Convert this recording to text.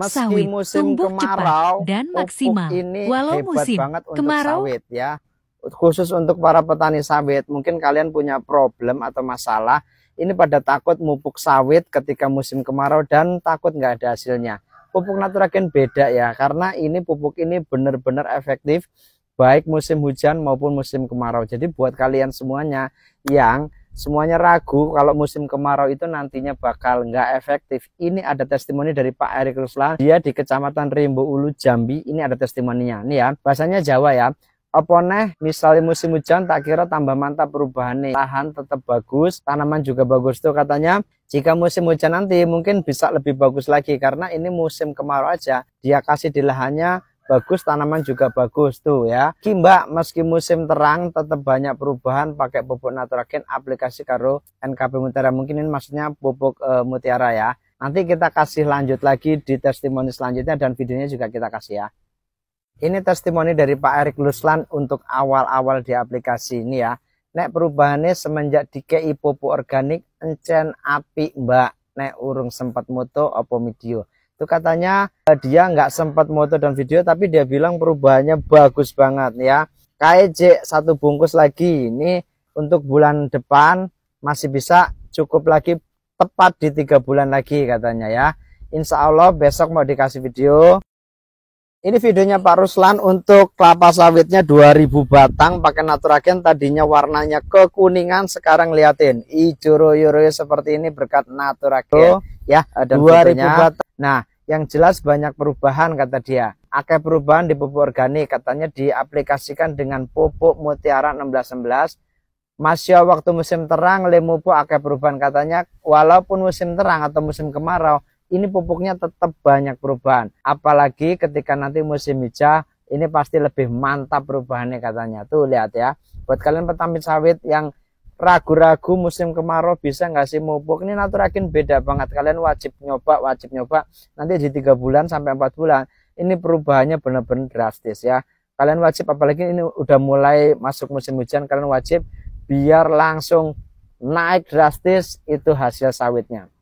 Meski sawit musim tumbuh kemarau, cepat dan maksimal. Ini Walau musim banget untuk kemarau, sawit ya. Khusus untuk para petani sawit, mungkin kalian punya problem atau masalah. Ini pada takut mupuk sawit ketika musim kemarau dan takut nggak ada hasilnya. Pupuk Naturagen beda ya, karena ini pupuk ini benar-benar efektif baik musim hujan maupun musim kemarau. Jadi buat kalian semuanya yang semuanya ragu kalau musim kemarau itu nantinya bakal nggak efektif. Ini ada testimoni dari Pak Erik Ruslan, dia di Kecamatan Rimbo Ulu Jambi. Ini ada testimoninya. Ini ya, bahasanya Jawa ya. Apa misalnya musim hujan tak kira tambah mantap perubahan nih. Lahan tetap bagus, tanaman juga bagus tuh katanya. Jika musim hujan nanti mungkin bisa lebih bagus lagi karena ini musim kemarau aja. Dia kasih di lahannya bagus, tanaman juga bagus tuh ya. Kimba meski musim terang tetap banyak perubahan pakai pupuk Naturagen aplikasi karo NKP Mutiara. Mungkin ini maksudnya pupuk e, eh, Mutiara ya. Nanti kita kasih lanjut lagi di testimoni selanjutnya dan videonya juga kita kasih ya. Ini testimoni dari Pak Erik Luslan untuk awal-awal di aplikasi ini ya. Nek perubahannya semenjak dikei pupuk organik encen api mbak. Nek urung sempat moto opo video itu katanya eh, dia nggak sempat moto dan video tapi dia bilang perubahannya bagus banget ya KJ satu bungkus lagi ini untuk bulan depan masih bisa cukup lagi tepat di tiga bulan lagi katanya ya Insya Allah besok mau dikasih video ini videonya Pak Ruslan untuk kelapa sawitnya 2000 batang pakai naturagen tadinya warnanya kekuningan sekarang liatin ijo royo seperti ini berkat naturagen ya ada 2000 batang nah yang jelas banyak perubahan kata dia. Akeh perubahan di pupuk organik katanya diaplikasikan dengan pupuk mutiara 1611 masih ya, waktu musim terang lemupu akeh perubahan katanya walaupun musim terang atau musim kemarau ini pupuknya tetap banyak perubahan apalagi ketika nanti musim hijau ini pasti lebih mantap perubahannya katanya tuh lihat ya buat kalian petani sawit yang ragu-ragu musim kemarau bisa nggak sih mupuk ini naturakin beda banget kalian wajib nyoba wajib nyoba nanti di tiga bulan sampai empat bulan ini perubahannya benar-benar drastis ya kalian wajib apalagi ini udah mulai masuk musim hujan kalian wajib biar langsung naik drastis itu hasil sawitnya